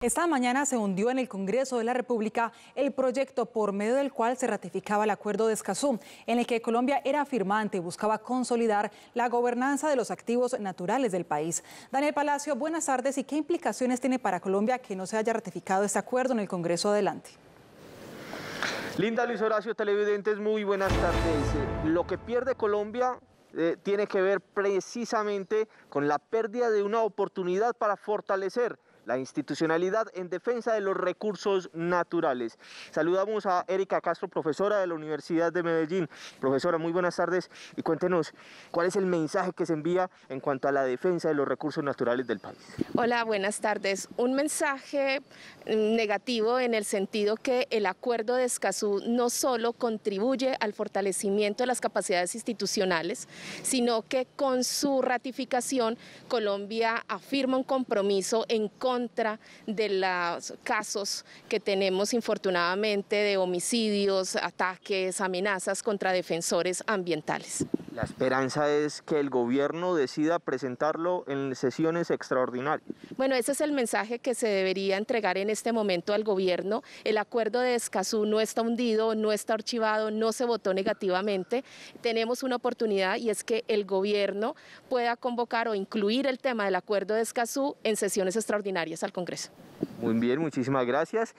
Esta mañana se hundió en el Congreso de la República el proyecto por medio del cual se ratificaba el acuerdo de Escazú, en el que Colombia era firmante y buscaba consolidar la gobernanza de los activos naturales del país. Daniel Palacio, buenas tardes. ¿Y qué implicaciones tiene para Colombia que no se haya ratificado este acuerdo en el Congreso? Adelante. Linda Luis Horacio, televidentes, muy buenas tardes. Lo que pierde Colombia eh, tiene que ver precisamente con la pérdida de una oportunidad para fortalecer la institucionalidad en defensa de los recursos naturales. Saludamos a Erika Castro, profesora de la Universidad de Medellín. Profesora, muy buenas tardes y cuéntenos cuál es el mensaje que se envía en cuanto a la defensa de los recursos naturales del país. Hola, buenas tardes. Un mensaje mm, negativo en el sentido que el acuerdo de Escazú no solo contribuye al fortalecimiento de las capacidades institucionales, sino que con su ratificación Colombia afirma un compromiso en contra contra de los casos que tenemos infortunadamente de homicidios, ataques, amenazas contra defensores ambientales. La esperanza es que el gobierno decida presentarlo en sesiones extraordinarias. Bueno, ese es el mensaje que se debería entregar en este momento al gobierno. El acuerdo de Escazú no está hundido, no está archivado, no se votó negativamente. Tenemos una oportunidad y es que el gobierno pueda convocar o incluir el tema del acuerdo de Escazú en sesiones extraordinarias al Congreso. Muy bien, muchísimas gracias.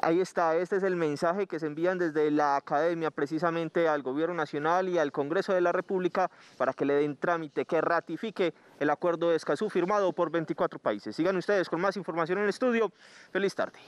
Ahí está, este es el mensaje que se envían desde la academia precisamente al Gobierno Nacional y al Congreso de la República para que le den trámite, que ratifique el acuerdo de Escazú firmado por 24 países. Sigan ustedes con más información en el estudio. Feliz tarde.